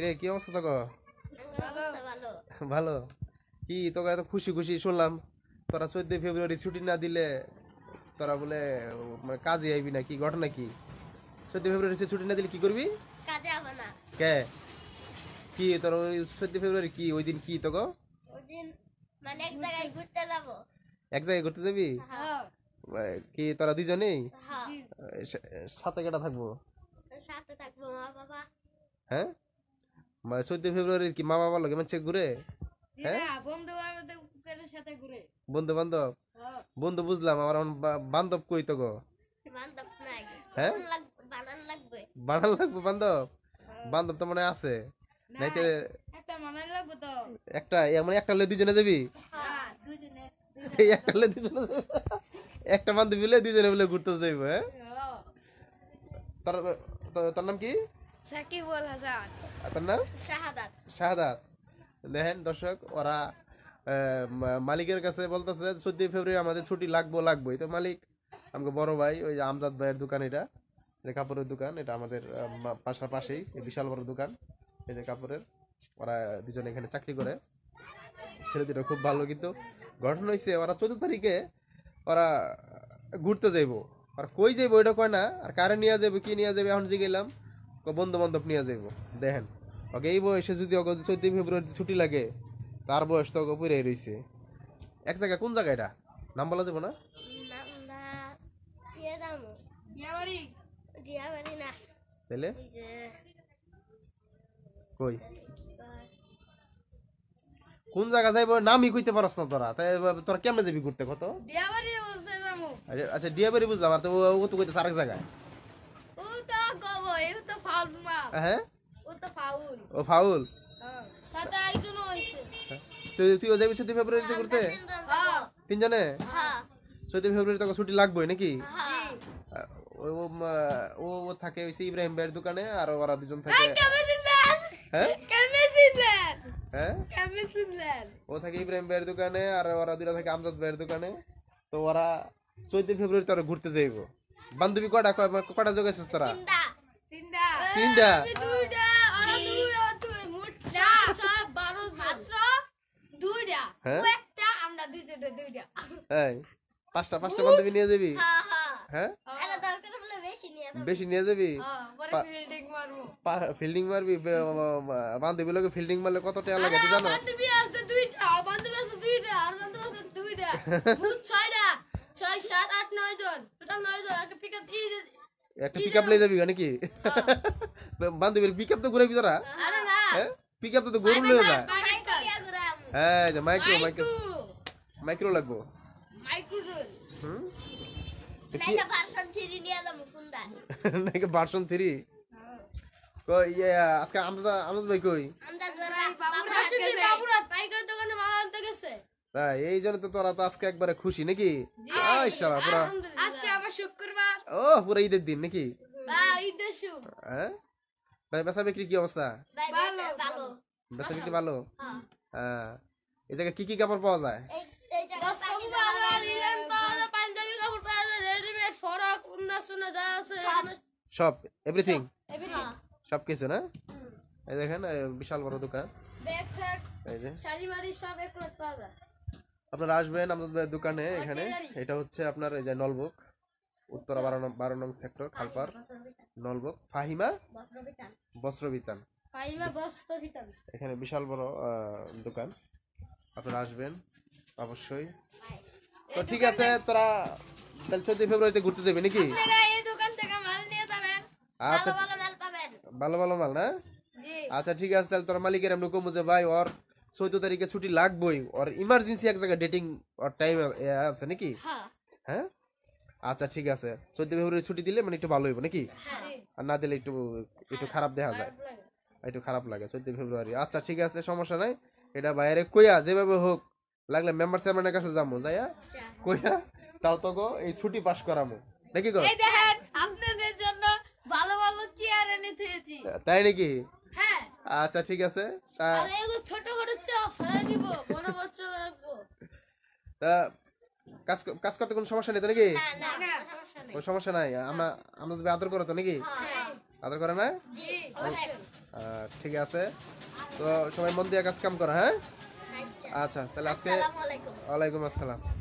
কিরে কি অবস্থা তো ভালো কি তোকে এত খুশি খুশি শুনলাম তোরা চোদ্দই ফেব্রুয়ারি ছুটি না দিলে তোরা বলে মানে কাজে আইবি না কি ঘটনা কি চোদ্দ ফেব্রুয়ারি ছুটি না দিলে কি করবি কে কি তোর ওই চোদ্দ ফেব্রুয়ারি কি ওই দিন কি তো গো মানে এক জায়গায় ঘুরতে যাব এক জায়গায় ঘুরতে যাবি হ্যাঁ। কি তোরা দুজনেই হ্যাঁ। সাথে কেটা থাকবো সাথে থাকবো মা বাবা হ্যাঁ মানে চোদ্দ ফেব্রুয়ারির কি মা বাবার লগে মানে ঘুরে হ্যাঁ? বন্ধু বান্ধব হ্যাঁ। বন্ধু বুঝলাম আমার বান্ধব কই তো গো হ্যাঁ বানান লাগবে বান্ধব হ্যাঁ। বান্ধব তো মনে আছে একটা একটা লে মানে যাবি একটা একটা বান্ধবী দুজনে ঘুরতে হ্যাঁ তোর নাম কি আপনার নাম শাহাদাত শাহাদাত দেখেন দর্শক ওরা মালিকের কাছে বলতেছে চোদ্দই ফেব্রুয়ারি আমাদের ছুটি লাগবো লাগবোই তো মালিক আমাকে বড় ভাই ওই যে আমজাদ ভাইয়ের দোকান এটা যে কাপড়ের দোকান এটা আমাদের পাশাপাশেই বিশাল বড় দোকান এই যে কাপড়ের ওরা দুজন এখানে চাকরি করে ছেলে দুটো খুব ভালো কিন্তু ঘটনা হয়েছে ওরা চোদ্দ তারিখে ওরা ঘুরতে যাইব আর কই যাইব এটা কয় না আর কারে নিয়ে যাবে কি নিয়ে যাবে এখন গেলাম বন্ধু বান্ধব নিয়ে যাইব দেখেন ওকে এই বয়সে যদি অগ চোদ্দই ফেব্রুয়ারিতে ছুটি লাগে তার বয়স তো ওকে পুরে রয়েছে এক জায়গায় কোন জায়গা এটা নাম বলা যাবো না তাহলে কই কোন জায়গা যাইব নামই কইতে পারস না তোরা তাই তোরা কেমনে যাবি ঘুরতে কত আচ্ছা ডিয়াবাড়ি বুঝলাম আর তো ও তো কইতে আরেক জায়গায় তো হ্যাঁ ও ফাউল তুইও যাবি চোদ্দ ফেব্রুয়ারিতে ঘুরতে হ্যাঁ। তিনজনে চোদ্দ হ্যাঁ। ফেব্রুয়ারি ছুটি লাগবে নাকি হ্যাঁ। ও ও ও থাকে ওই ইব্রাহিম দোকানে আর ওরা দুজন থাকে হ্যাঁ হ্যাঁ ও থাকে ইব্রাহিম দোকানে আর ওরা দুটা থাকে আমজাদ ভাইয়ের দোকানে তো ওরা চোদ্দ ফেব্রুয়ারি ঘুরতে যাইবো বান্ধবী কটা কটা যোগাইছিস তোরা তিনটা হ্যাঁ? পাঁচটা পাঁচটা বান্ধবী নিয়ে যাবি হ্যাঁ? নিয়ে যাবি ফিল্ডিং ফিল্ডিং জানো ছয় সাত আট নয় জন একটা পিক আপ নিয়ে যাবি নাকি বান্ধবীর পিক আপ তো ঘুরাবি তোরা পিক আপ তো গরু নিয়ে যা হ্যাঁ যে মাইক্রো মাইক্রো মাইক্রো লাগবো নাকি ভার্সন থ্রি কই আজকে আমরা আমরা কই আমরা তাই এই জন্য তো তোরা তো আজকে একবারে খুশি নাকি আয় পুরা ঈদের দিন নাকি হ্যাঁ, ঈদের হ্যাঁ ভাই বিক্রি কি অবস্থা ভালো বিক্রি ভালো হ্যাঁ।, হ্যাঁ এই জায়গায় কি কি কাপড় পাওয়া যায় সব এভরিথিং সব হ্যাঁ। কিছু না এই দেখেন বিশাল বড় দোকান ব্যাগ শাড়ি বাড়ি সব এক পাওয়া যায় আপনারা আসবেন আমাদের দোকানে এখানে এটা হচ্ছে আপনার এই যে নলবুক উত্তরা বারো বারো নং সেক্টর খালপার নলবুক ফাহিমা বস্ত্রবিতান এখানে বিশাল বড় দোকান আপনারা আসবেন অবশ্যই তো ঠিক আছে তোরা তাহলে চোদ্দ ফেব্রুয়ারিতে ঘুরতে যাবি নাকি আচ্ছা ভালো ভালো মাল না আচ্ছা ঠিক আছে তাহলে তোর মালিকের আমি কমু যে ভাই ওর চোদ্দ তারিখে ছুটি লাগবেই ওর ইমার্জেন্সি এক জায়গায় ডেটিং ওর টাইম আছে নাকি হ্যাঁ।, হ্যাঁ আচ্ছা ঠিক আছে চোদ্দ ফেব্রুয়ারি ছুটি দিলে মানে একটু ভালো হইব নাকি হ্যাঁ। আর না দিলে একটু একটু হ্যাঁ, খারাপ দেখা যায় একটু খারাপ লাগে চোদ্দ ফেব্রুয়ারি আচ্ছা ঠিক আছে সমস্যা নাই এটা বাইরে কইয়া যেভাবে হোক লাগলে মেম্বার চেয়ারম্যানের কাছে যাবো যাইয়া আচ্ছা। কইয়া তাও তো এই ছুটি পাস করামো নাকি গো আপনাদের জন্য ভালো ভালো চেয়ার এনে থুয়েছি তাই নাকি আচ্ছা ঠিক আছে তা কাজ কাজ করতে কোনো সমস্যা নেই তো নাকি কোনো সমস্যা নাই আমরা আমরা আদর করো তো নাকি হ্যাঁ। আদর করে না ঠিক আছে তো সবাই মন দিয়ে কাজ কাম করো হ্যাঁ আচ্ছা, আচ্ছা তাহলে আজকে ওয়ালাইকুম আসসালাম